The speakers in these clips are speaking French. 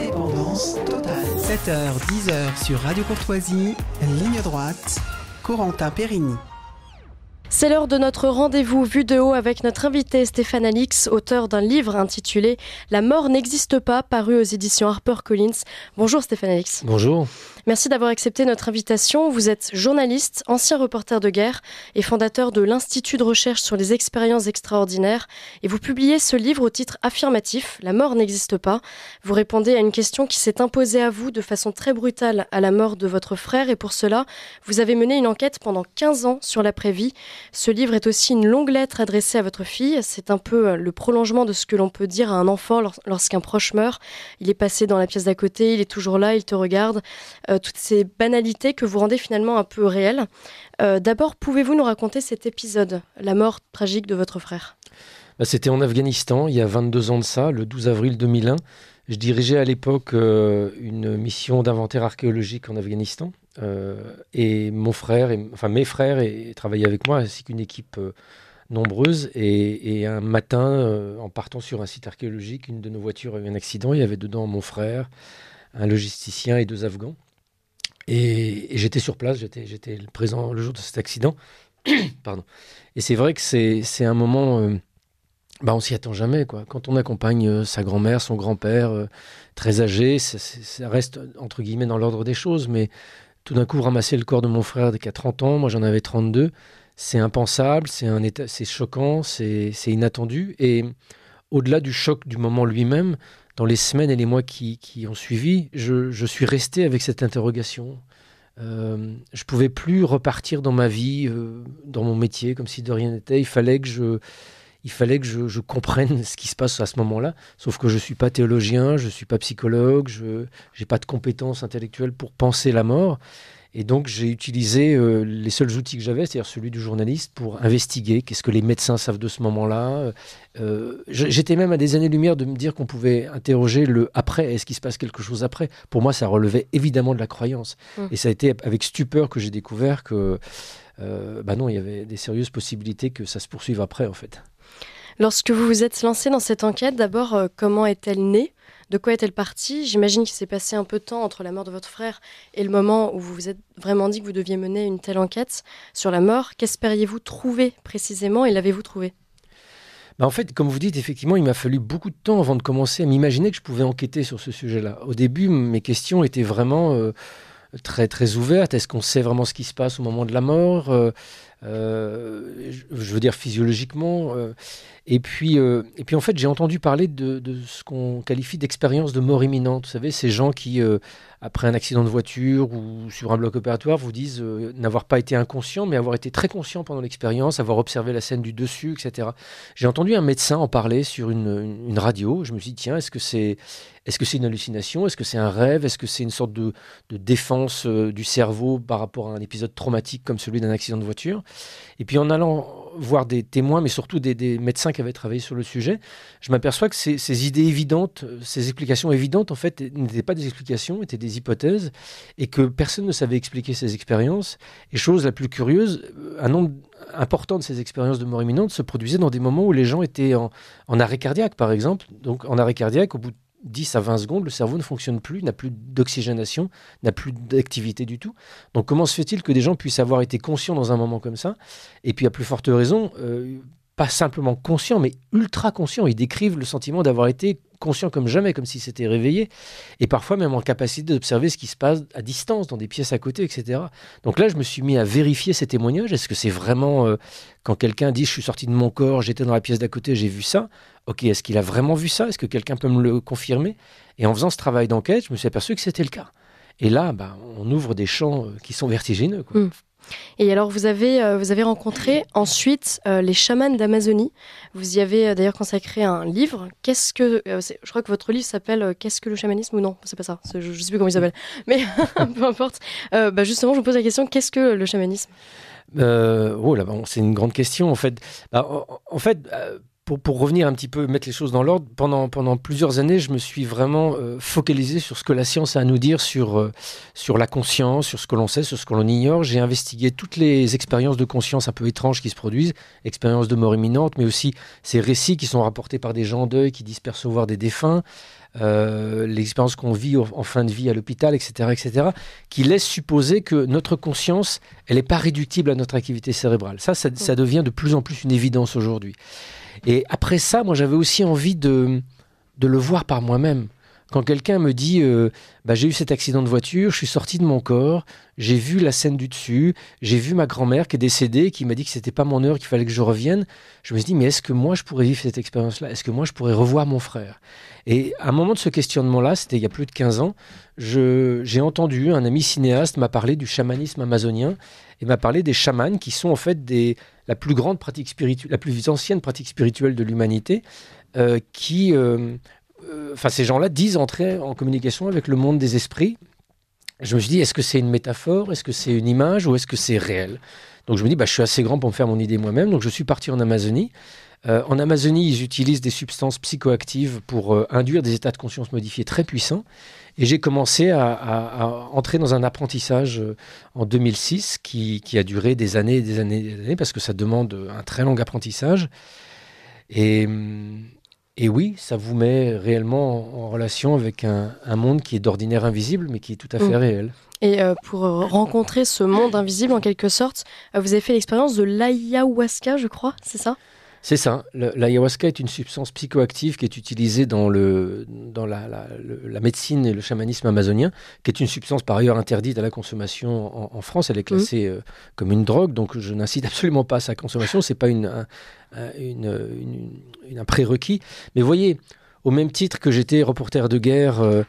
Indépendance totale. 7h, 10h sur Radio Courtoisie, ligne droite, Corentin Périgny. C'est l'heure de notre rendez-vous vue de haut avec notre invité Stéphane Alix, auteur d'un livre intitulé La mort n'existe pas, paru aux éditions HarperCollins. Bonjour Stéphane Alix. Bonjour. Merci d'avoir accepté notre invitation. Vous êtes journaliste, ancien reporter de guerre et fondateur de l'Institut de recherche sur les expériences extraordinaires. Et vous publiez ce livre au titre affirmatif, La mort n'existe pas. Vous répondez à une question qui s'est imposée à vous de façon très brutale à la mort de votre frère et pour cela, vous avez mené une enquête pendant 15 ans sur l'après-vie. Ce livre est aussi une longue lettre adressée à votre fille. C'est un peu euh, le prolongement de ce que l'on peut dire à un enfant lorsqu'un proche meurt. Il est passé dans la pièce d'à côté, il est toujours là, il te regarde. Euh, toutes ces banalités que vous rendez finalement un peu réelles. Euh, d'abord, pouvez-vous nous raconter cet épisode, la mort tragique de votre frère bah, c'était en Afghanistan, il y a 22 ans de ça, le 12 avril 2001. Je dirigeais à l'époque une mission d'inventaire archéologique en Afghanistan. Euh, et mon frère, enfin mes frères, et, travaillaient avec moi, ainsi qu'une équipe euh, nombreuse. Et, un matin, euh, en partant sur un site archéologique, une de nos voitures a eu un accident. Il y avait dedans mon frère, un logisticien et deux Afghans. Et, j'étais sur place, j'étais présent le jour de cet accident. Pardon. Et c'est vrai que c'est un moment. bah on s'y attend jamais. Quoi. Quand on accompagne sa grand-mère, son grand-père, très âgé, ça, ça, reste entre guillemets dans l'ordre des choses, mais tout d'un coup ramasser le corps de mon frère qui a 30 ans, moi j'en avais 32, c'est impensable, c'est un état, c'est choquant, c'est inattendu. Et au-delà du choc du moment lui-même, dans les semaines et les mois qui, ont suivi, je, je, suis resté avec cette interrogation. Euh, je pouvais plus repartir dans ma vie, euh, dans mon métier, comme si de rien n'était. Il fallait que je il fallait que je, comprenne ce qui se passe à ce moment-là. Sauf que je ne suis pas théologien, je ne suis pas psychologue, je n'ai pas de compétences intellectuelles pour penser la mort. Et donc j'ai utilisé euh, les seuls outils que j'avais, c'est-à-dire celui du journaliste, pour investiguer qu'est-ce que les médecins savent de ce moment-là. Euh, j'étais même à des années-lumière de me dire qu'on pouvait interroger le après, est-ce qu'il se passe quelque chose après Pour moi, ça relevait évidemment de la croyance. Mmh. Et ça a été avec stupeur que j'ai découvert que, ben bah non, il y avait des sérieuses possibilités que ça se poursuive après, en fait. Lorsque vous vous êtes lancé dans cette enquête, d'abord, euh, comment est-elle née De quoi est-elle partie J'imagine qu'il s'est passé un peu de temps entre la mort de votre frère et le moment où vous vous êtes vraiment dit que vous deviez mener une telle enquête sur la mort. Qu'espériez-vous trouver précisément et l'avez-vous trouvé bah, en fait, comme vous dites, effectivement, il m'a fallu beaucoup de temps avant de commencer à m'imaginer que je pouvais enquêter sur ce sujet-là. Au début, mes questions étaient vraiment euh, très très ouvertes. Est-ce qu'on sait vraiment ce qui se passe au moment de la mort euh, euh, je, veux dire physiologiquement. Euh, et, puis, euh, et puis, en fait, j'ai entendu parler de, ce qu'on qualifie d'expérience de mort imminente. Vous savez, ces gens qui, après un accident de voiture ou sur un bloc opératoire, vous disent n'avoir pas été inconscient, mais avoir été très conscient pendant l'expérience, avoir observé la scène du dessus, etc. J'ai entendu un médecin en parler sur une, radio. Je me suis dit, tiens, est-ce que c'est est-ce que c'est une hallucination Est-ce que c'est un rêve Est-ce que c'est une sorte de, défense du cerveau par rapport à un épisode traumatique comme celui d'un accident de voiture et puis en allant voir des témoins, mais surtout des, médecins qui avaient travaillé sur le sujet, je m'aperçois que ces, idées évidentes, ces explications évidentes, en fait, n'étaient pas des explications, étaient des hypothèses, et que personne ne savait expliquer ces expériences. Et chose la plus curieuse, un nombre important de ces expériences de mort imminente se produisait dans des moments où les gens étaient en arrêt cardiaque, par exemple. Donc en arrêt cardiaque, au bout de 10 à 20 secondes, le cerveau ne fonctionne plus, n'a plus d'oxygénation, n'a plus d'activité du tout. Donc comment se fait-il que des gens puissent avoir été conscients dans un moment comme ça Et puis à plus forte raison, euh, pas simplement conscient, mais ultra conscient. Ils décrivent le sentiment d'avoir été conscient comme jamais, comme s'ils s'étaient réveillé. et parfois même en capacité d'observer ce qui se passe à distance, dans des pièces à côté, etc. Donc là, je me suis mis à vérifier ces témoignages. Est-ce que c'est vraiment euh, quand quelqu'un dit je suis sorti de mon corps, j'étais dans la pièce d'à côté, j'ai vu ça Ok, est-ce qu'il a vraiment vu ça Est-ce que quelqu'un peut me le confirmer Et en faisant ce travail d'enquête, je me suis aperçu que c'était le cas. Et là, bah, on ouvre des champs euh, qui sont vertigineux. Mmh. Et alors, vous avez, euh, vous avez rencontré ensuite euh, les chamans d'Amazonie. Vous y avez euh, d'ailleurs consacré un livre. Qu'est-ce que. je crois que votre livre s'appelle Qu'est-ce que le chamanisme ou non C'est pas ça. Je, ne sais plus comment il s'appelle. Mais peu importe. Bah, justement, je vous pose la question qu'est-ce que le chamanisme oh là, bah, c'est une grande question en fait. Bah, en, fait, pour, revenir un petit peu, mettre les choses dans l'ordre, pendant, pendant plusieurs années, je me suis vraiment euh, focalisé sur ce que la science a à nous dire sur, euh, sur la conscience, sur ce que l'on sait, sur ce que l'on ignore. J'ai investigué toutes les expériences de conscience un peu étranges qui se produisent, expériences de mort imminente, mais aussi ces récits qui sont rapportés par des gens d'œil, qui disent percevoir des défunts, euh, l'expérience qu'on vit en, fin de vie à l'hôpital, etc., etc., qui laisse supposer que notre conscience, elle n'est pas réductible à notre activité cérébrale. ça, mmh. ça devient de plus en plus une évidence aujourd'hui. Et après ça, moi, j'avais aussi envie de, de le voir par moi-même. Quand quelqu'un me dit euh, bah, j'ai eu cet accident de voiture, je suis sorti de mon corps, j'ai vu la scène du dessus, j'ai vu ma grand-mère qui est décédée, qui m'a dit que c'était pas mon heure, qu'il fallait que je revienne, je me suis dit mais est-ce que moi je pourrais vivre cette expérience-là Est-ce que moi je pourrais revoir mon frère Et à un moment de ce questionnement-là, c'était il y a plus de 15 ans, j'ai entendu un ami cinéaste m'a parlé du chamanisme amazonien et m'a parlé des chamans qui sont en fait des la plus grande pratique spirituelle, la plus ancienne pratique spirituelle de l'humanité, euh, qui, euh, euh, enfin, ces gens-là disent entrer en communication avec le monde des esprits. Je me suis dit, est-ce que c'est une métaphore, est-ce que c'est une image ou est-ce que c'est réel Donc je me dis, bah, je suis assez grand pour me faire mon idée moi-même. Donc je suis parti en Amazonie. Euh, en Amazonie, ils utilisent des substances psychoactives pour euh, induire des états de conscience modifiés très puissants. Et j'ai commencé à, entrer dans un apprentissage euh, en 2006 qui, a duré des années et des années, et des années parce que ça demande un très long apprentissage. Et, oui, ça vous met réellement en, relation avec un, monde qui est d'ordinaire invisible, mais qui est tout à fait mm. réel. Et pour rencontrer ce monde invisible, en quelque sorte, vous avez fait l'expérience de l'ayahuasca, je crois, c'est ça c'est ça. L'ayahuasca est une substance psychoactive qui est utilisée dans, le, dans la, la, médecine et le chamanisme amazonien, qui est une substance par ailleurs interdite à la consommation en, France. Elle est mhm. classée euh, comme une drogue, donc je n'incite absolument pas à sa consommation. C'est pas une, un, une, un prérequis. Mais voyez, au même titre que j'étais reporter de guerre. Euh,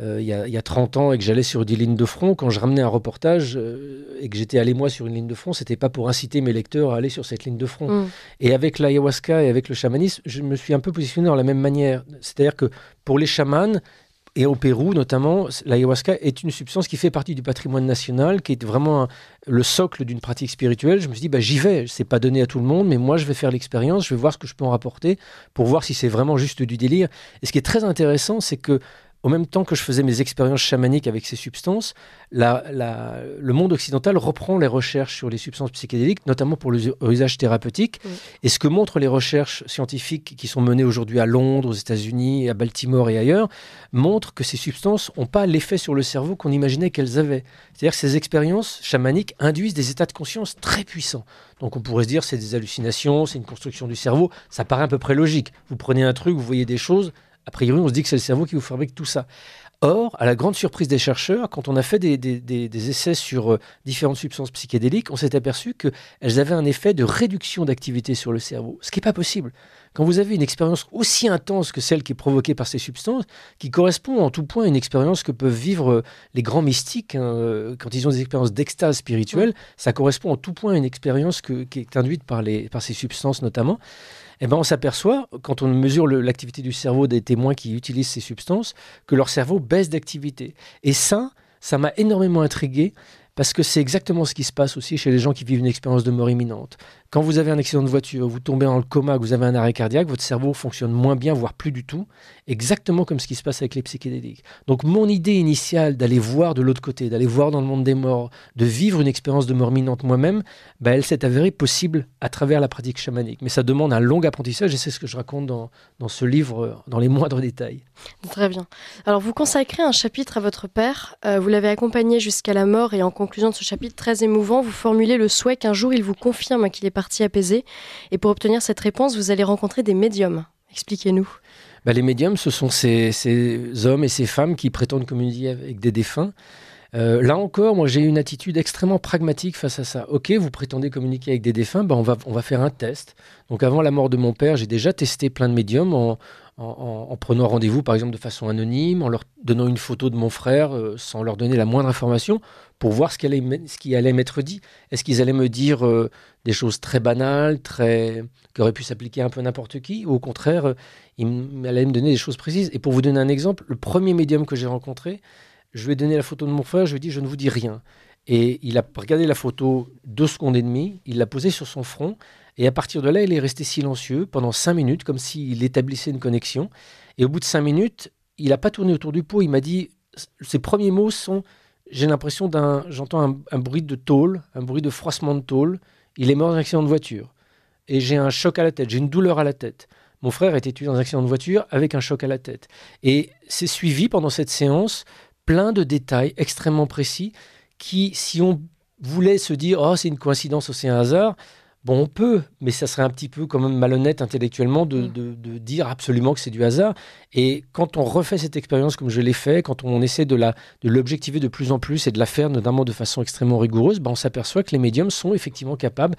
euh, il y, a 30 ans et que j'allais sur des lignes de front, quand je ramenais un reportage euh, et que j'étais allé moi sur une ligne de front, c'était pas pour inciter mes lecteurs à aller sur cette ligne de front. Mm. Et avec l'ayahuasca et avec le chamanisme, je me suis un peu positionné dans la même manière. C'est-à-dire que pour les chamans, et au Pérou, notamment, l'ayahuasca est une substance qui fait partie du patrimoine national, qui est vraiment le socle d'une pratique spirituelle. Je me suis dit, bah, j'y vais. C'est pas donné à tout le monde, mais moi, je vais faire l'expérience, je vais voir ce que je peux en rapporter pour voir si c'est vraiment juste du délire. Et ce qui est très intéressant, c'est que au même temps que je faisais mes expériences chamaniques avec ces substances, le monde occidental reprend les recherches sur les substances psychédéliques, notamment pour l'usage euh, thérapeutique. Et ce que montrent les recherches scientifiques qui sont menées aujourd'hui à Londres, aux États-Unis, à Baltimore et ailleurs, montrent que ces substances n'ont pas l'effet sur le cerveau qu'on imaginait qu'elles avaient. C'est-à-dire que ces expériences chamaniques induisent des états de conscience très puissants. Donc on pourrait se dire c'est des hallucinations, c'est une construction du cerveau, ça paraît à peu près logique. Vous prenez un truc, vous voyez des choses, a priori, on se dit que c'est le cerveau qui vous fabrique tout ça. Or, à la grande surprise des chercheurs, quand on a fait des, essais sur euh, différentes substances psychédéliques, on s'est aperçu qu'elles avaient un effet de réduction d'activité sur le cerveau, ce qui n'est pas possible. Quand vous avez une expérience aussi intense que celle qui est provoquée par ces substances, qui correspond en tout point à une expérience que peuvent vivre euh, les grands mystiques hein, euh, quand ils ont des expériences d'extase spirituelle, ça correspond en tout point à une expérience qui est induite par ces substances notamment. Eh ben, on s'aperçoit, quand on mesure l'activité du cerveau des témoins qui utilisent ces substances, que leur cerveau baisse d'activité. Et ça, ça m'a énormément intrigué parce que c'est exactement ce qui se passe aussi chez les gens qui vivent une expérience de mort imminente. Quand vous avez un accident de voiture, vous tombez dans le coma, vous avez un arrêt cardiaque, votre cerveau fonctionne moins bien, voire plus du tout, exactement comme ce qui se passe avec les psychédéliques. Donc mon idée initiale d'aller voir de l'autre côté, d'aller voir dans le monde des morts, de vivre une expérience de mort minante moi-même, bah, elle s'est avérée possible à travers la pratique chamanique. Mais ça demande un long apprentissage et c'est ce que je raconte dans, dans ce livre euh, dans les moindres détails. Très bien. Alors vous consacrez un chapitre à votre père, euh, vous l'avez accompagné jusqu'à la mort et en conclusion de ce chapitre très émouvant, vous formulez le souhait qu'un jour il vous confirme qu'il est parti apaisée. Et pour obtenir cette réponse, vous allez rencontrer des médiums. Expliquez-nous. Bah, les médiums, ce sont ces, hommes et ces femmes qui prétendent communiquer avec des défunts. Euh, là encore, moi j'ai une attitude extrêmement pragmatique face à ça. Ok, vous prétendez communiquer avec des défunts, bah, on, va, on va faire un test. Donc avant la mort de mon père, j'ai déjà testé plein de médiums en, en, prenant rendez-vous par exemple de façon anonyme, en leur donnant une photo de mon frère euh, sans leur donner la moindre information pour voir ce, ce qui allait m'être dit. Est-ce qu'ils allaient me dire euh, des choses très banales, très qui auraient pu s'appliquer un peu n'importe qui, ou au contraire, euh, ils allaient me donner des choses précises. Et pour vous donner un exemple, le premier médium que j'ai rencontré, je lui ai donné la photo de mon frère, je lui ai dit je ne vous dis rien. Et il a regardé la photo deux secondes et demie, il l'a posée sur son front, et à partir de là, il est resté silencieux pendant cinq minutes, comme s'il établissait une connexion. Et au bout de cinq minutes, il n'a pas tourné autour du pot. Il m'a dit ses premiers mots sont J'ai l'impression d'un. J'entends un, bruit de tôle, un bruit de froissement de tôle. Il est mort dans un accident de voiture. Et j'ai un choc à la tête, j'ai une douleur à la tête. Mon frère a été tué dans un accident de voiture avec un choc à la tête. Et c'est suivi pendant cette séance plein de détails extrêmement précis qui, si on voulait se dire Oh, c'est une coïncidence ou c'est un hasard, Bon, on peut, mais ça serait un petit peu quand même malhonnête intellectuellement mm. de, dire absolument que c'est du hasard. Et quand on refait cette expérience comme je l'ai fait, quand on essaie de l'objectiver de, de, plus en plus et de la faire notamment de façon extrêmement rigoureuse, ben, on s'aperçoit que les médiums sont effectivement capables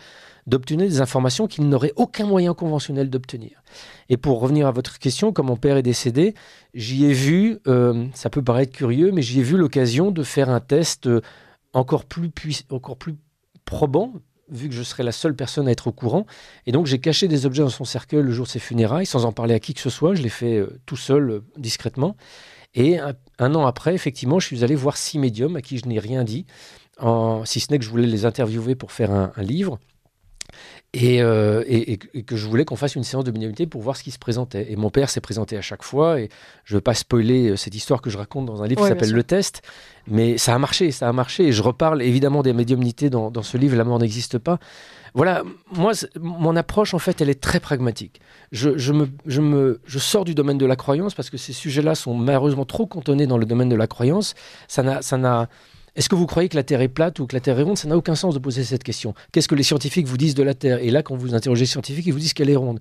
d'obtenir des informations qu'ils n'auraient aucun moyen conventionnel d'obtenir. Et pour revenir à votre question, quand mon père est décédé, j'y ai vu, euh, ça peut paraître curieux, mais j'y ai vu l'occasion de faire un test euh, encore plus, encore plus probant, vu que je serais la seule personne à être au courant. Et donc j'ai caché des objets dans son cercueil le jour de ses funérailles, sans en parler à qui que ce soit. Je l'ai fait euh, tout seul, euh, discrètement. Et un, an après, effectivement, je suis allé voir six médiums à qui je n'ai rien dit, si ce n'est que je voulais les interviewer pour faire un livre. Euh, et, que je voulais qu'on fasse une séance de médiumnité pour voir ce qui se présentait. Et mon père s'est présenté à chaque fois, et je ne veux pas spoiler euh, cette histoire que je raconte dans un livre qui s'appelle Le Test, mais ça a marché, ça a marché, et je reparle évidemment des médiumnités dans, ce livre, La mort n'existe pas. Voilà, moi, mon approche, en fait, elle est très pragmatique. Je, me, je, me, je sors du domaine de la croyance, parce que ces sujets-là sont malheureusement trop cantonnés dans le domaine de la croyance. Ça n'a est-ce que vous croyez que la Terre est plate ou que la Terre est ronde Ça n'a aucun sens de poser cette question. Qu'est-ce que les scientifiques vous disent de la Terre Et là, quand vous interrogez les scientifiques, ils vous disent qu'elle est ronde.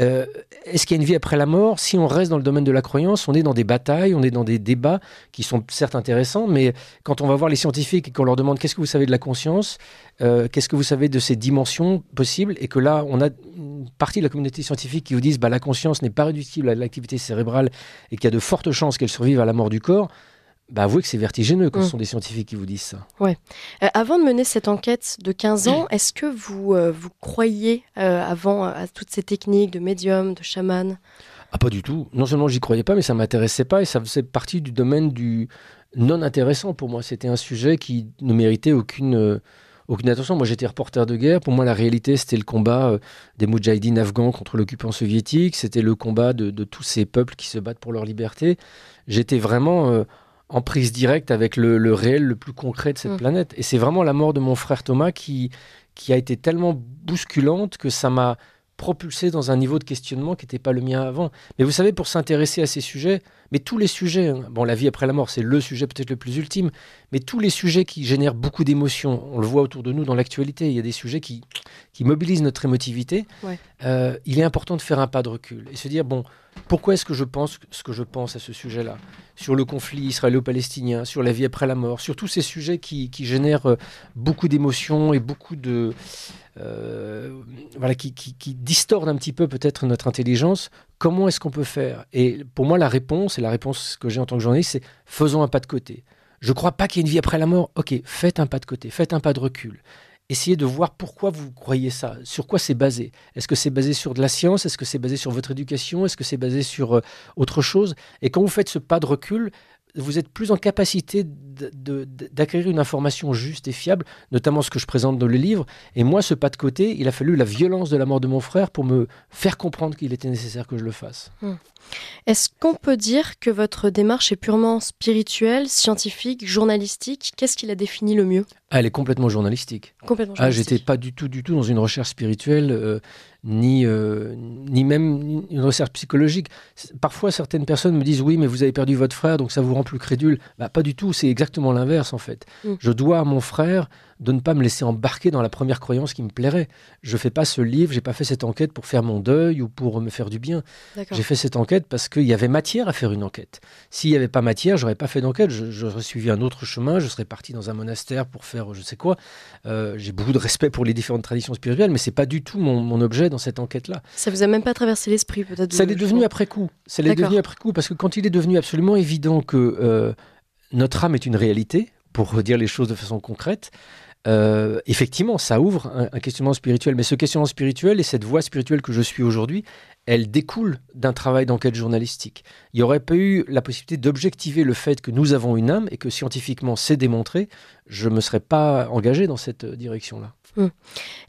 Euh, est-ce qu'il y a une vie après la mort Si on reste dans le domaine de la croyance, on est dans des batailles, on est dans des débats qui sont certes intéressants, mais quand on va voir les scientifiques et qu'on leur demande qu'est-ce que vous savez de la conscience, euh, qu'est-ce que vous savez de ces dimensions possibles, et que là, on a une partie de la communauté scientifique qui vous disent bah, la conscience n'est pas réductible à l'activité cérébrale et qu'il y a de fortes chances qu'elle survive à la mort du corps bah avouez que c'est vertigineux quand ce mm. sont des scientifiques qui vous disent ça. Ouais. Euh, avant de mener cette enquête de 15 ans, est-ce que vous, euh, vous croyez euh, avant à toutes ces techniques de médium, de chaman Ah, pas du tout. Non seulement j'y croyais pas, mais ça m'intéressait pas et ça faisait partie du domaine du non intéressant pour moi. C'était un sujet qui ne méritait aucune aucune attention. Moi, j'étais reporter de guerre. Pour moi, la réalité, c'était le combat des moudjahidines afghans contre l'occupant soviétique. C'était le combat de, tous ces peuples qui se battent pour leur liberté. J'étais vraiment en prise directe avec le, réel le plus concret de cette mm. planète. Et c'est vraiment la mort de mon frère Thomas qui, a été tellement bousculante que ça m'a propulsé dans un niveau de questionnement qui n'était pas le mien avant. Mais vous savez, pour s'intéresser à ces sujets, mais tous les sujets, hein, bon, la vie après la mort, c'est le sujet peut-être le plus ultime, mais tous les sujets qui génèrent beaucoup d'émotions, on le voit autour de nous dans l'actualité, il y a des sujets qui, mobilisent notre émotivité, euh, il est important de faire un pas de recul et se dire, bon, pourquoi est-ce que je pense ce que je pense à ce sujet-là Sur le conflit israélo-palestinien, sur la vie après la mort, sur tous ces sujets qui, génèrent euh, beaucoup d'émotions et beaucoup de. Euh, voilà, qui, distordent un petit peu peut-être notre intelligence. Comment est-ce qu'on peut faire Et pour moi, la réponse, et la réponse que j'ai en tant que journaliste, c'est faisons un pas de côté. Je ne crois pas qu'il y ait une vie après la mort. Ok, faites un pas de côté, faites un pas de recul essayez de voir pourquoi vous croyez ça, sur quoi c'est basé. Est-ce que c'est basé sur de la science Est-ce que c'est basé sur votre éducation Est-ce que c'est basé sur euh, autre chose Et quand vous faites ce pas de recul, vous êtes plus en capacité d'acquérir une information juste et fiable, notamment ce que je présente dans le livre. Et moi, ce pas de côté, il a fallu la violence de la mort de mon frère pour me faire comprendre qu'il était nécessaire que je le fasse. Hmm. Est-ce qu'on peut dire que votre démarche est purement spirituelle, scientifique, journalistique Qu'est-ce qui la définit le mieux ah, Elle est complètement journalistique. Complètement ah, journalistique. Ah, j'étais pas du tout, du tout dans une recherche spirituelle. Euh, ni, euh, ni même une recherche psychologique. Parfois, certaines personnes me disent oui, mais vous avez perdu votre frère, donc ça vous rend plus crédule. Bah, pas du tout, c'est exactement l'inverse en fait. Mm. Je dois à mon frère de ne pas me laisser embarquer dans la première croyance qui me plairait. Je fais pas ce livre, j'ai pas fait cette enquête pour faire mon deuil ou pour me faire du bien. J'ai fait cette enquête parce qu'il y avait matière à faire une enquête. S'il n'y avait pas matière, j'aurais pas fait d'enquête. J'aurais suivi un autre chemin, je serais parti dans un monastère pour faire je sais quoi. Euh, j'ai beaucoup de respect pour les différentes traditions spirituelles, mais c'est pas du tout mon, objet dans cette enquête-là. Ça vous a même pas traversé l'esprit peut-être Ça l'est devenu après coup. Ça devenu après coup parce que quand il est devenu absolument évident que euh, notre âme est une réalité, pour dire les choses de façon concrète, euh, effectivement, ça ouvre un, questionnement spirituel. Mais ce questionnement spirituel et cette voie spirituelle que je suis aujourd'hui, elle découle d'un travail d'enquête journalistique. Il n'y aurait pas eu la possibilité d'objectiver le fait que nous avons une âme et que scientifiquement c'est démontré, je ne me serais pas engagé dans cette euh, direction-là. Hmm.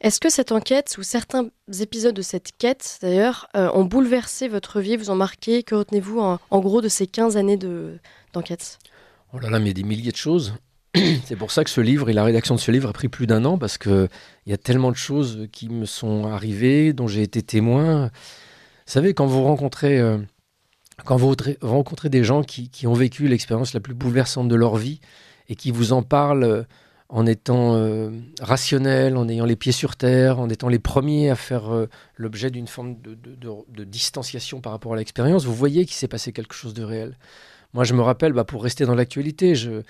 Est-ce que cette enquête ou certains épisodes de cette quête, d'ailleurs, euh, ont bouleversé votre vie, vous ont marqué Que retenez-vous en, gros de ces 15 années d'enquête Oh là là, mais il y a des milliers de choses. C'est pour ça que ce livre et la rédaction de ce livre a pris plus d'un an parce que il y a tellement de choses qui me sont arrivées, dont j'ai été témoin. Vous savez, quand vous rencontrez, euh, quand vous rencontrez des gens qui, ont vécu l'expérience la plus bouleversante de leur vie et qui vous en parlent euh, en étant euh, rationnels, rationnel, en ayant les pieds sur terre, en étant les premiers à faire l'objet d'une forme de, distanciation par rapport à l'expérience, vous voyez qu'il s'est passé quelque chose de réel. Moi, je me rappelle, bah, pour rester dans l'actualité, je,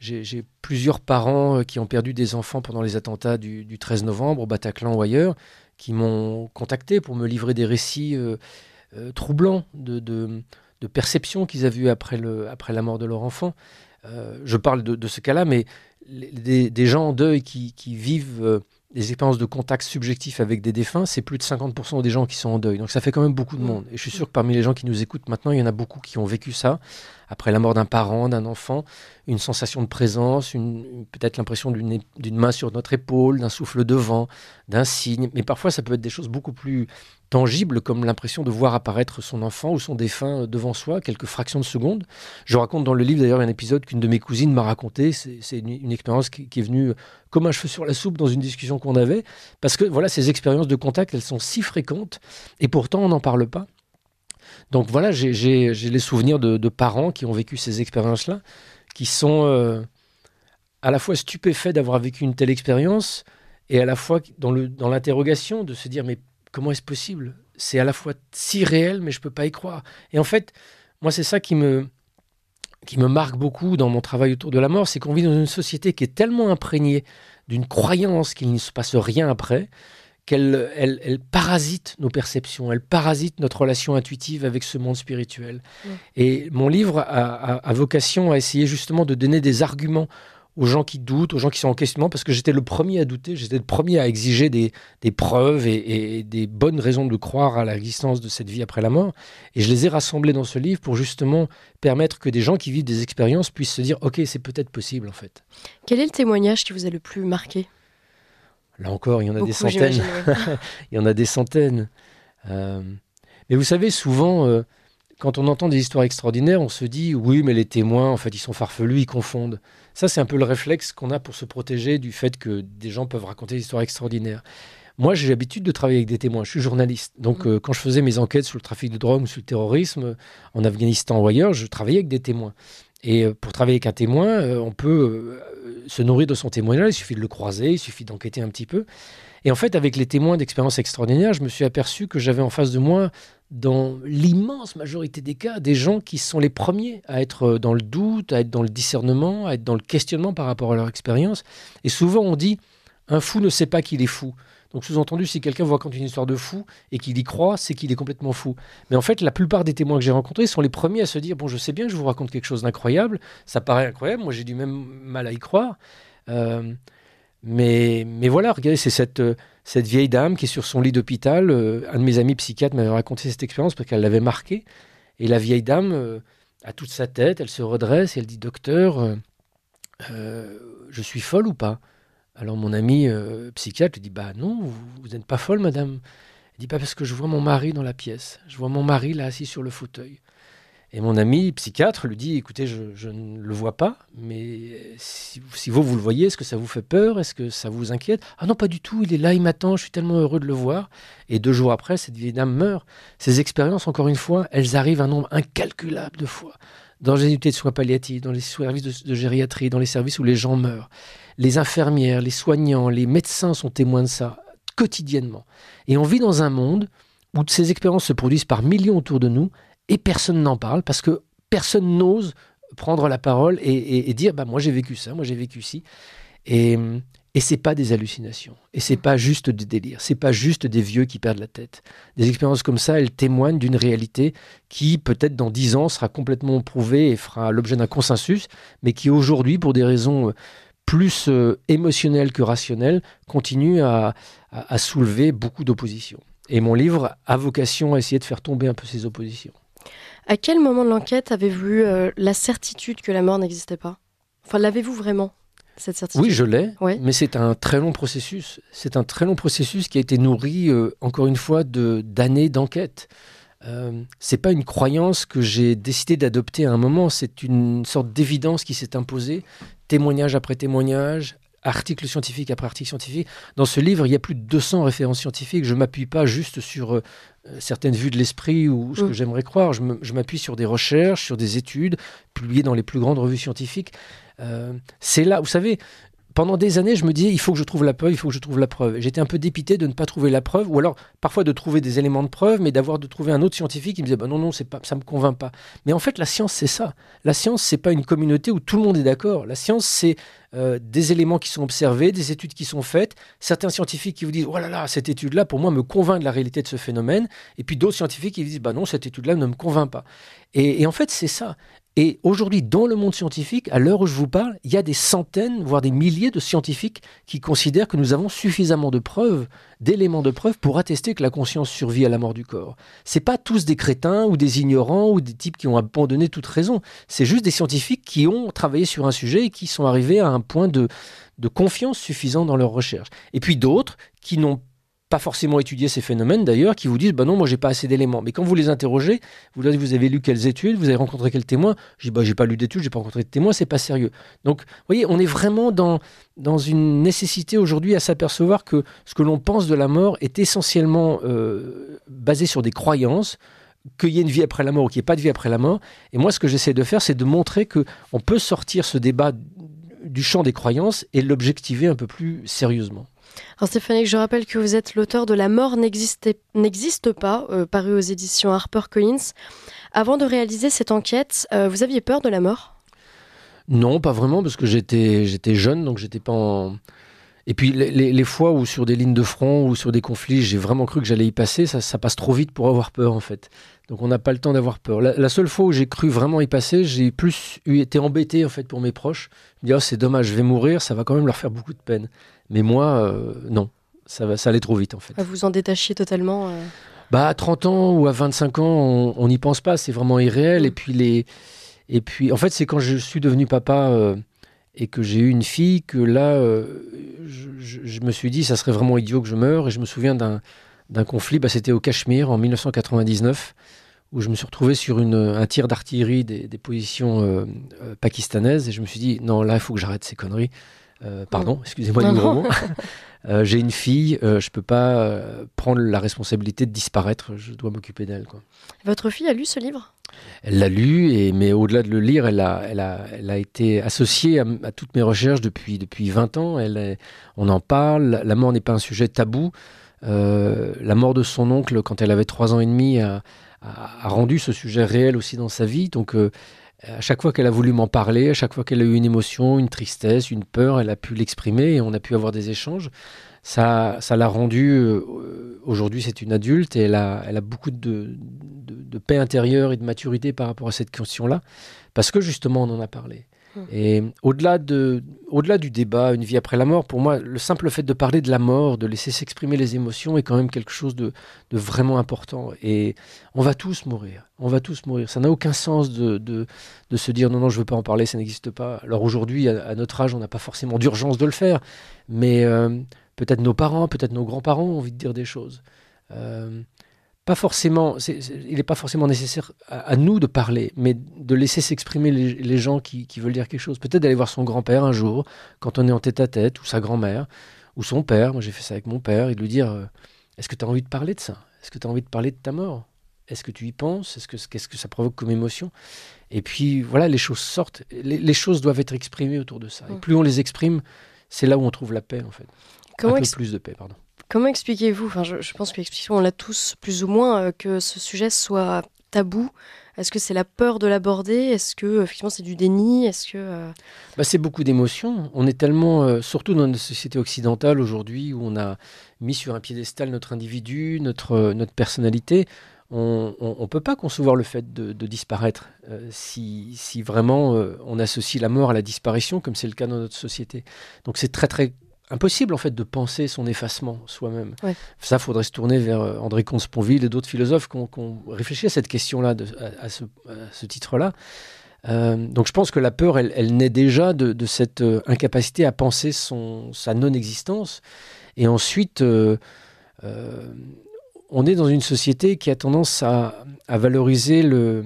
j'ai plusieurs parents euh, qui ont perdu des enfants pendant les attentats du, 13 novembre au Bataclan ou ailleurs, qui m'ont contacté pour me livrer des récits euh, euh, troublants de, de, perceptions qu'ils avaient eues après, le, après la mort de leur enfant. je parle de, ce cas-là, mais des, gens en deuil qui, qui vivent les expériences de contact subjectif avec des défunts, c'est plus de 50% des gens qui sont en deuil. Donc ça fait quand même beaucoup de mm. monde. Et je suis sûr que parmi les gens qui nous écoutent maintenant, il y en a beaucoup qui ont vécu ça, après la mort d'un parent, d'un enfant, une sensation de présence, peut-être l'impression d'une, d'une main sur notre épaule, d'un souffle de vent, d'un signe. Mais parfois, ça peut être des choses beaucoup plus tangible comme l'impression de voir apparaître son enfant ou son défunt euh, devant soi, quelques fractions de secondes. Je raconte dans le livre d'ailleurs un épisode qu'une de mes cousines m'a raconté. C'est une, expérience qui, est venue euh, comme un cheveu sur la soupe dans une discussion qu'on avait, parce que voilà, ces expériences de contact, elles sont si fréquentes, et pourtant on n'en parle pas. Donc voilà, j'ai les souvenirs de, parents qui ont vécu ces expériences-là, qui sont euh, à la fois stupéfaits d'avoir vécu une telle expérience, et à la fois dans l'interrogation de se dire mais comment est-ce possible C'est à la fois si réel, mais je ne peux pas y croire. Et en fait, moi, c'est ça qui me, qui me marque beaucoup dans mon travail autour de la mort, c'est qu'on vit dans une société qui est tellement imprégnée d'une croyance qu'il ne se passe rien après, qu'elle elle, parasite nos perceptions, elle parasite notre relation intuitive avec ce monde spirituel. Et mon livre a vocation à essayer justement de donner des arguments aux gens qui doutent, aux gens qui sont en questionnement, parce que j'étais le premier à douter, j'étais le premier à exiger des, preuves et, des bonnes raisons de croire à l'existence de cette vie après la mort. Et je les ai rassemblés dans ce livre pour justement permettre que des gens qui vivent des expériences puissent se dire, OK, c'est peut-être possible en fait. Quel est le témoignage qui vous a le plus marqué Là encore, il y en a des centaines. il y en a des centaines. Euh, mais vous savez, souvent... Euh, quand on entend des histoires extraordinaires, on se dit oui, mais les témoins, en fait, ils sont farfelus, ils confondent. Ça, c'est un peu le réflexe qu'on a pour se protéger du fait que des gens peuvent raconter des histoires extraordinaires. Moi, j'ai l'habitude de travailler avec des témoins. Je suis journaliste. Donc, mmh. euh, quand je faisais mes enquêtes sur le trafic de drogue ou sur le terrorisme euh, en Afghanistan ou ailleurs, je travaillais avec des témoins. Et euh, pour travailler avec un témoin, euh, on peut euh, se nourrir de son témoignage, il suffit de le croiser, il suffit d'enquêter un petit peu. Et en fait, avec les témoins d'expérience extraordinaires, je me suis aperçu que j'avais en face de moi, dans l'immense majorité des cas, des gens qui sont les premiers à être dans le doute, à être dans le discernement, à être dans le questionnement par rapport à leur expérience. Et souvent, on dit, un fou ne sait pas qu'il est fou. Donc sous-entendu, si quelqu'un vous raconte une histoire de fou et qu'il y croit, c'est qu'il est complètement fou. Mais en fait, la plupart des témoins que j'ai rencontrés sont les premiers à se dire, bon, je sais bien que je vous raconte quelque chose d'incroyable, ça paraît incroyable, moi j'ai du même mal à y croire. Euh, mais, mais voilà, regardez, c'est cette, euh, cette vieille dame qui est sur son lit d'hôpital. Euh, un de mes amis psychiatres m'avait raconté cette expérience parce qu'elle l'avait marquée. Et la vieille dame a toute sa tête, elle se redresse et elle dit, docteur, je suis folle ou pas alors mon ami euh, psychiatre lui dit Bah non, vous n'êtes pas folle, madame. Il dit Pas parce que je vois mon mari dans la pièce. Je vois mon mari là assis sur le fauteuil. Et mon ami psychiatre lui dit Écoutez, je, ne le vois pas, mais si, vous, vous le voyez, est-ce que ça vous fait peur Est-ce que ça vous inquiète Ah non, pas du tout, il est là, il m'attend, je suis tellement heureux de le voir. Et deux jours après, cette vieille dame meurt. Ces expériences, encore une fois, elles arrivent un nombre incalculable de fois dans les unités de soins palliatifs, dans les services de, gériatrie, dans les services où les gens meurent les infirmières, les soignants, les médecins sont témoins de ça quotidiennement. Et on vit dans un monde où ces expériences se produisent par millions autour de nous et personne n'en parle parce que personne n'ose prendre la parole et, dire bah, moi j'ai vécu ça, moi j'ai vécu ci. Et, et c'est pas des hallucinations, et c'est pas juste des délires, c'est pas juste des vieux qui perdent la tête. Des expériences comme ça, elles témoignent d'une réalité qui peut-être dans dix ans sera complètement prouvée et fera l'objet d'un consensus, mais qui aujourd'hui, pour des raisons euh, plus euh, émotionnel que rationnel, continue à, soulever beaucoup d'oppositions. Et mon livre a vocation à essayer de faire tomber un peu ces oppositions. À quel moment de l'enquête avez-vous eu euh, la certitude que la mort n'existait pas Enfin, l'avez-vous vraiment cette certitude Oui, je l'ai, mais c'est un très long processus. C'est un très long processus qui a été nourri, euh, encore une fois, d'années d'enquête. Ce euh, c'est pas une croyance que j'ai décidé d'adopter à un moment, c'est une sorte d'évidence qui s'est imposée, témoignage après témoignage, article scientifique après article scientifique. Dans ce livre, il y a plus de 200 références scientifiques. Je m'appuie pas juste sur euh, certaines vues de l'esprit ou ce que mm. j'aimerais croire. Je m'appuie sur des recherches, sur des études publiées dans les plus grandes revues scientifiques. Euh, c'est là, vous savez, pendant des années, je me disais, il faut que je trouve la preuve, il faut que je trouve la preuve. J'étais un peu dépité de ne pas trouver la preuve, ou alors parfois de trouver des éléments de preuve, mais d'avoir de trouver un autre scientifique qui me disait, bah non, non, c'est pas, ça me convainc pas. Mais en fait, la science, c'est ça. La science, c'est pas une communauté où tout le monde est d'accord. La science, c'est euh, des éléments qui sont observés, des études qui sont faites, certains scientifiques qui vous disent, oh là là, cette étude-là, pour moi, me convainc de la réalité de ce phénomène, et puis d'autres scientifiques qui vous disent, bah non, cette étude-là ne me convainc pas. et en fait, c'est ça. Et aujourd'hui, dans le monde scientifique, à l'heure où je vous parle, il y a des centaines, voire des milliers de scientifiques qui considèrent que nous avons suffisamment de preuves, d'éléments de preuves pour attester que la conscience survit à la mort du corps. C'est pas tous des crétins ou des ignorants ou des types qui ont abandonné toute raison. C'est juste des scientifiques qui ont travaillé sur un sujet et qui sont arrivés à un point de, de confiance suffisant dans leur recherche. Et puis d'autres qui n'ont pas forcément étudier ces phénomènes d'ailleurs, qui vous disent bah non, moi j'ai pas assez d'éléments. Mais quand vous les interrogez, vous leur dites vous avez lu quelles études, vous avez rencontré quel témoin, j'ai bah j'ai pas lu d'études, j'ai pas rencontré de témoin, c'est pas sérieux. Donc, vous voyez, on est vraiment dans dans une nécessité aujourd'hui à s'apercevoir que ce que l'on pense de la mort est essentiellement euh, basé sur des croyances, qu'il y ait une vie après la mort ou qu'il n'y ait pas de vie après la mort. Et moi, ce que j'essaie de faire, c'est de montrer que on peut sortir ce débat du champ des croyances et l'objectiver un peu plus sérieusement. Alors Stéphanie, je rappelle que vous êtes l'auteur de La mort n'existe pas, euh, paru aux éditions HarperCollins. Avant de réaliser cette enquête, euh, vous aviez peur de la mort Non, pas vraiment, parce que j'étais jeune, donc j'étais pas en... Et puis les, fois où sur des lignes de front ou sur des conflits, j'ai vraiment cru que j'allais y passer, ça, passe trop vite pour avoir peur en fait. Donc on n'a pas le temps d'avoir peur. La, seule fois où j'ai cru vraiment y passer, j'ai plus été embêté en fait pour mes proches. Je oh, c'est dommage, je vais mourir, ça va quand même leur faire beaucoup de peine. Mais moi, euh, non, ça, ça allait trop vite en fait. Vous en détachiez totalement euh. Bah, à 30 ans ou à 25 ans, on n'y pense pas, c'est vraiment irréel. Et mm. puis, les... et puis, en fait, c'est quand je suis devenu papa euh, et que j'ai eu une fille que là, je, me suis dit, ça serait vraiment idiot que je meure. Et je me souviens d'un conflit, bah, c'était au Cachemire en 1999 où je me suis retrouvé sur une, un tir d'artillerie des, positions pakistanaises et je me suis dit non là il faut que j'arrête ces conneries euh, pardon, excusez-moi du gros euh, j'ai une fille, euh, je ne peux pas prendre la responsabilité de disparaître, je dois m'occuper d'elle. Quoi. Votre fille a lu ce livre Elle l'a lu, et, mais au-delà de le lire, elle a, été associée à, toutes mes recherches depuis, depuis 20 ans. on en parle, la mort n'est pas un sujet tabou. la mort de son oncle quand elle avait 3 ans et demi a, a, rendu ce sujet réel aussi dans sa vie. Donc euh, à chaque fois qu'elle a voulu m'en parler, à chaque fois qu'elle a eu une émotion, une tristesse, une peur, elle a pu l'exprimer et on a pu avoir des échanges. Ça, ça l'a rendue, euh, aujourd'hui c'est une adulte et elle a, elle a beaucoup de, de, de, paix intérieure et de maturité par rapport à cette question-là, parce que justement on en a parlé. Mm. Et euh, au-delà de, au-delà du débat une vie après la mort, pour moi, le simple fait de parler de la mort, de laisser s'exprimer les émotions, est quand même quelque chose de, de vraiment important. Et on va tous mourir. On va tous mourir. Ça n'a aucun sens de, de, se dire non non, je ne veux pas en parler, ça n'existe pas. Alors aujourd'hui, à, notre âge, on n'a pas forcément d'urgence de le faire, mais euh, peut-être nos parents, peut-être nos grands-parents ont envie de dire des choses. Euh, pas forcément, il n'est pas forcément nécessaire à, nous de parler, mais de laisser s'exprimer les, gens qui, veulent dire quelque chose. Peut-être d'aller voir son grand-père un jour, quand on est en tête à tête, ou sa grand-mère, ou son père. Moi, j'ai fait ça avec mon père, et de lui dire euh, Est-ce que tu as envie de parler de ça Est-ce que tu as envie de parler de ta mort Est-ce que tu y penses Est-ce que, Qu'est-ce que ça provoque comme émotion Et puis, voilà, les choses sortent. Les, choses doivent être exprimées autour de ça. Et mmh. plus on les exprime, c'est là où on trouve la paix, en fait. un peu plus de paix, pardon. Comment expliquez-vous, enfin, je, pense que l'explication, on l'a tous plus ou moins, euh, que ce sujet soit tabou Est-ce que c'est la peur de l'aborder Est-ce que euh, c'est du déni Est-ce que euh, bah, c'est beaucoup d'émotions. On est tellement, surtout dans notre société occidentale aujourd'hui, où on a mis sur un piédestal notre individu, notre notre personnalité. On ne peut pas concevoir le fait de, disparaître si, si, vraiment on associe la mort à la disparition, comme c'est le cas dans notre société. Donc c'est très très impossible en fait de penser son effacement soi-même. Ça, Ça, faudrait se tourner vers euh, André comte et d'autres philosophes qui ont, réfléchi à cette question-là, à, ce, titre-là. Euh, donc je pense que la peur, elle, naît déjà de, cette euh, incapacité à penser sa non-existence. Et ensuite, on est dans une société qui a tendance à, valoriser le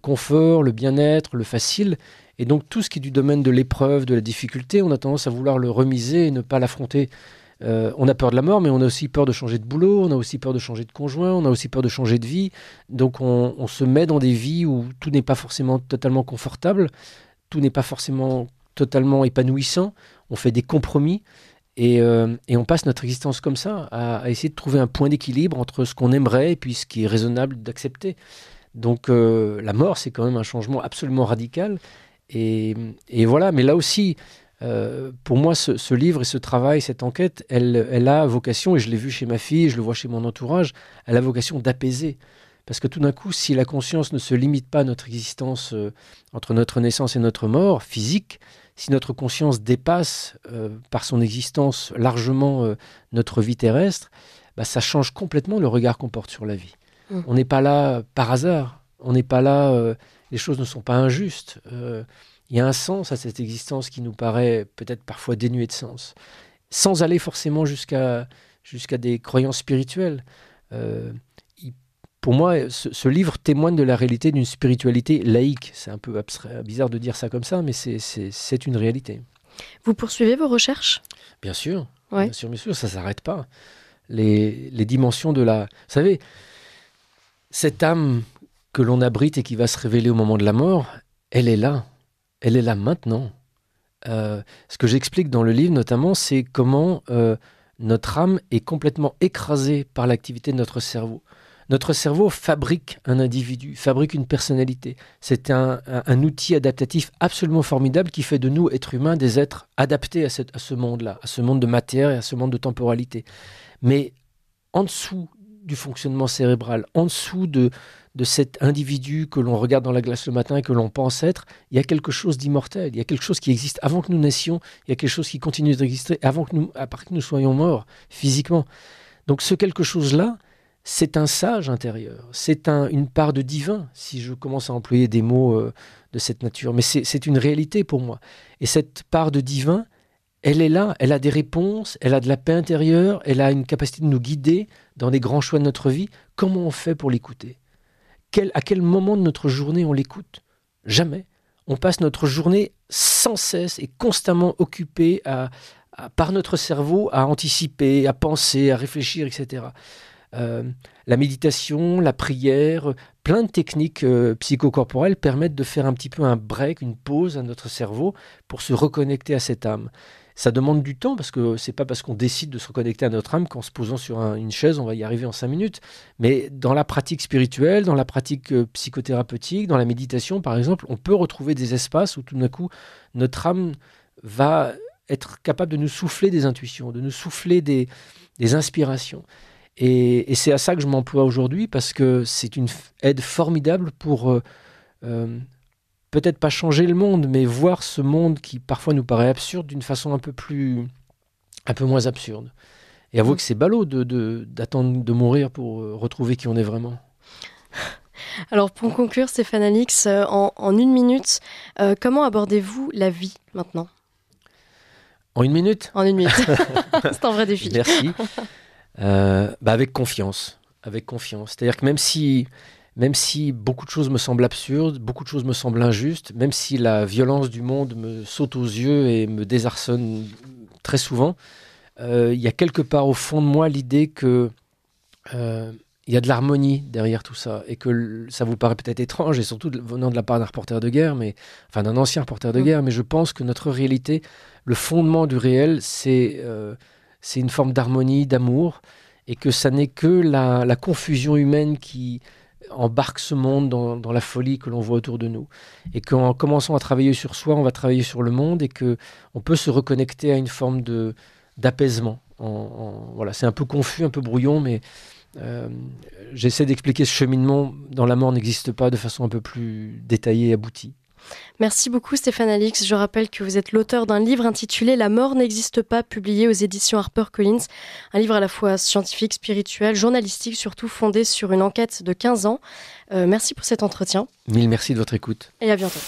confort, le bien-être, le facile, et donc tout ce qui est du domaine de l'épreuve, de la difficulté, on a tendance à vouloir le remiser et ne pas l'affronter. Euh, on a peur de la mort, mais on a aussi peur de changer de boulot, on a aussi peur de changer de conjoint, on a aussi peur de changer de vie. Donc on, se met dans des vies où tout n'est pas forcément totalement confortable, tout n'est pas forcément totalement épanouissant, on fait des compromis. Et, euh, on passe notre existence comme ça, à, essayer de trouver un point d'équilibre entre ce qu'on aimerait et puis ce qui est raisonnable d'accepter. Donc euh, la mort, c'est quand même un changement absolument radical. Et, voilà, mais là aussi, euh, pour moi, ce, livre et ce travail, cette enquête, elle, a vocation, et je l'ai vu chez ma fille, je le vois chez mon entourage, elle a vocation d'apaiser. Parce que tout d'un coup, si la conscience ne se limite pas à notre existence euh, entre notre naissance et notre mort physique, si notre conscience dépasse euh, par son existence largement notre vie terrestre, bah, ça change complètement le regard qu'on porte sur la vie. Mmh. On n'est pas là par hasard, on n'est pas là les choses ne sont pas injustes. Euh, il y a un sens à cette existence qui nous paraît peut-être parfois dénuée de sens, sans aller forcément jusqu'à jusqu'à des croyances spirituelles. Euh, pour moi, ce, livre témoigne de la réalité d'une spiritualité laïque. C'est un peu bizarre de dire ça comme ça, mais c'est une réalité. Vous poursuivez vos recherches Bien sûr, bien sûr, bien sûr, ça ne s'arrête pas. Les, les, dimensions de la... Vous savez, cette âme que l'on abrite et qui va se révéler au moment de la mort, elle est là. Elle est là maintenant. Euh, ce que j'explique dans le livre notamment, c'est comment euh, notre âme est complètement écrasée par l'activité de notre cerveau. Notre cerveau fabrique un individu, fabrique une personnalité. C'est un, outil adaptatif absolument formidable qui fait de nous, êtres humains, des êtres adaptés à, cette, à ce monde-là, à ce monde de matière et à ce monde de temporalité. Mais en dessous du fonctionnement cérébral, en dessous de, de cet individu que l'on regarde dans la glace le matin et que l'on pense être, il y a quelque chose d'immortel, il y a quelque chose qui existe avant que nous naissions, il y a quelque chose qui continue d'exister avant que nous, à part que nous soyons morts physiquement. Donc ce quelque chose-là, c'est un sage intérieur, c'est une part de divin, si je commence à employer des mots euh, de cette nature, mais c'est une réalité pour moi. Et cette part de divin, elle est là, elle a des réponses, elle a de la paix intérieure, elle a une capacité de nous guider dans les grands choix de notre vie. Comment on fait pour l'écouter À quel moment de notre journée on l'écoute Jamais. On passe notre journée sans cesse et constamment occupé par notre cerveau à anticiper, à penser, à réfléchir, etc. Euh, la méditation, la prière, plein de techniques euh, psychocorporelles permettent de faire un petit peu un break, une pause à notre cerveau pour se reconnecter à cette âme. Ça demande du temps parce que c'est pas parce qu'on décide de se reconnecter à notre âme qu'en se posant sur une chaise, on va y arriver en cinq minutes. Mais dans la pratique spirituelle, dans la pratique euh, psychothérapeutique, dans la méditation, par exemple, on peut retrouver des espaces où tout d'un coup, notre âme va être capable de nous souffler des intuitions, de nous souffler des, inspirations. Et, c'est à ça que je m'emploie aujourd'hui parce que c'est une aide formidable pour euh, euh, peut-être pas changer le monde, mais voir ce monde qui parfois nous paraît absurde d'une façon un peu plus, un peu moins absurde. Et avoue mm. que c'est ballot d'attendre de, d'attendre de, mourir pour euh, retrouver qui on est vraiment. Alors pour conclure, Stéphane Alix, euh, en, une minute, euh, comment abordez-vous la vie maintenant En une minute En une minute. c'est un vrai défi. Merci. Bah, avec confiance. Avec confiance. C'est-à-dire que même si même si beaucoup de choses me semblent absurdes, beaucoup de choses me semblent injustes, même si la violence du monde me saute aux yeux et me désarçonne très souvent, euh, il y a quelque part au fond de moi l'idée que euh, il y a de l'harmonie derrière tout ça et que ça vous paraît peut-être étrange et surtout venant de la part d'un reporter de guerre, mais enfin d'un ancien reporter de mm. guerre, mais je pense que notre réalité, le fondement du réel, c'est euh, c'est une forme d'harmonie, d'amour et que ça n'est que la confusion humaine qui embarque ce monde dans, la folie que l'on voit autour de nous. Et qu'en commençant à travailler sur soi, on va travailler sur le monde et que on peut se reconnecter à une forme de d'apaisement. En, voilà, c'est un peu confus, un peu brouillon, mais euh, j'essaie d'expliquer ce cheminement dans la mort n'existe pas de façon un peu plus détaillée et aboutie. Merci beaucoup Stéphane Alix. Je rappelle que vous êtes l'auteur d'un livre intitulé La mort n'existe pas, publié aux éditions HarperCollins. Un livre à la fois scientifique, spirituel, journalistique, surtout fondé sur une enquête de 15 ans. Euh, merci pour cet entretien. Mille merci de votre écoute. Et à bientôt.